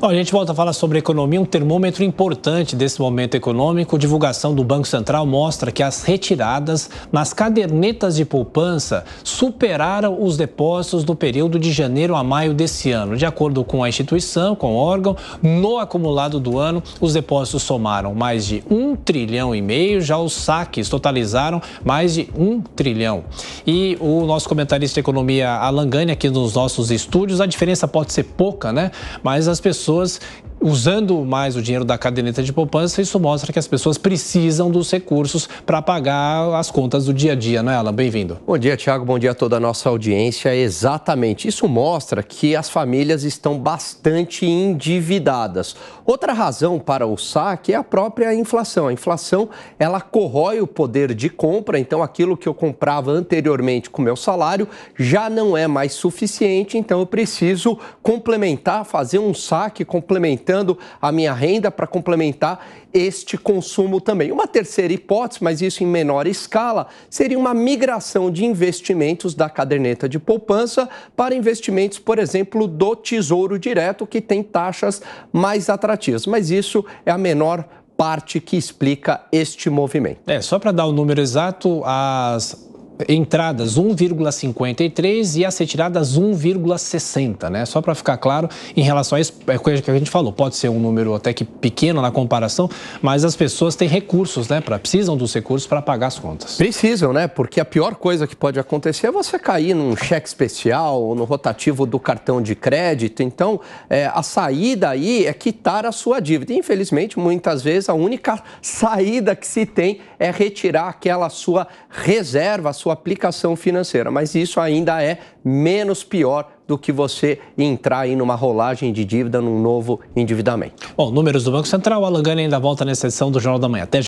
Olha, a gente volta a falar sobre economia, um termômetro importante desse momento econômico. A Divulgação do Banco Central mostra que as retiradas nas cadernetas de poupança superaram os depósitos do período de janeiro a maio desse ano. De acordo com a instituição, com o órgão, no acumulado do ano, os depósitos somaram mais de um trilhão e meio, já os saques totalizaram mais de um trilhão. E o nosso comentarista de economia, Alan Gani, aqui nos nossos estúdios, a diferença pode ser pouca, né? Mas as pessoas pessoas usando mais o dinheiro da caderneta de poupança, isso mostra que as pessoas precisam dos recursos para pagar as contas do dia a dia, não é, Alan? Bem-vindo. Bom dia, Tiago. Bom dia a toda a nossa audiência. Exatamente. Isso mostra que as famílias estão bastante endividadas. Outra razão para o saque é a própria inflação. A inflação, ela corrói o poder de compra, então aquilo que eu comprava anteriormente com meu salário já não é mais suficiente, então eu preciso complementar, fazer um saque complementar aumentando a minha renda para complementar este consumo também. Uma terceira hipótese, mas isso em menor escala, seria uma migração de investimentos da caderneta de poupança para investimentos, por exemplo, do Tesouro Direto, que tem taxas mais atrativas. Mas isso é a menor parte que explica este movimento. É, só para dar o número exato, as entradas 1,53 e as retiradas 1,60, né? Só para ficar claro, em relação a isso, é coisa que a gente falou, pode ser um número até que pequeno na comparação, mas as pessoas têm recursos, né? Pra, precisam dos recursos para pagar as contas. Precisam, né? Porque a pior coisa que pode acontecer é você cair num cheque especial ou no rotativo do cartão de crédito. Então, é, a saída aí é quitar a sua dívida. infelizmente, muitas vezes a única saída que se tem é retirar aquela sua reserva, a sua sua aplicação financeira, mas isso ainda é menos pior do que você entrar em uma rolagem de dívida num novo endividamento. Bom, números do Banco Central, Alan Gani ainda volta na sessão do Jornal da Manhã. Até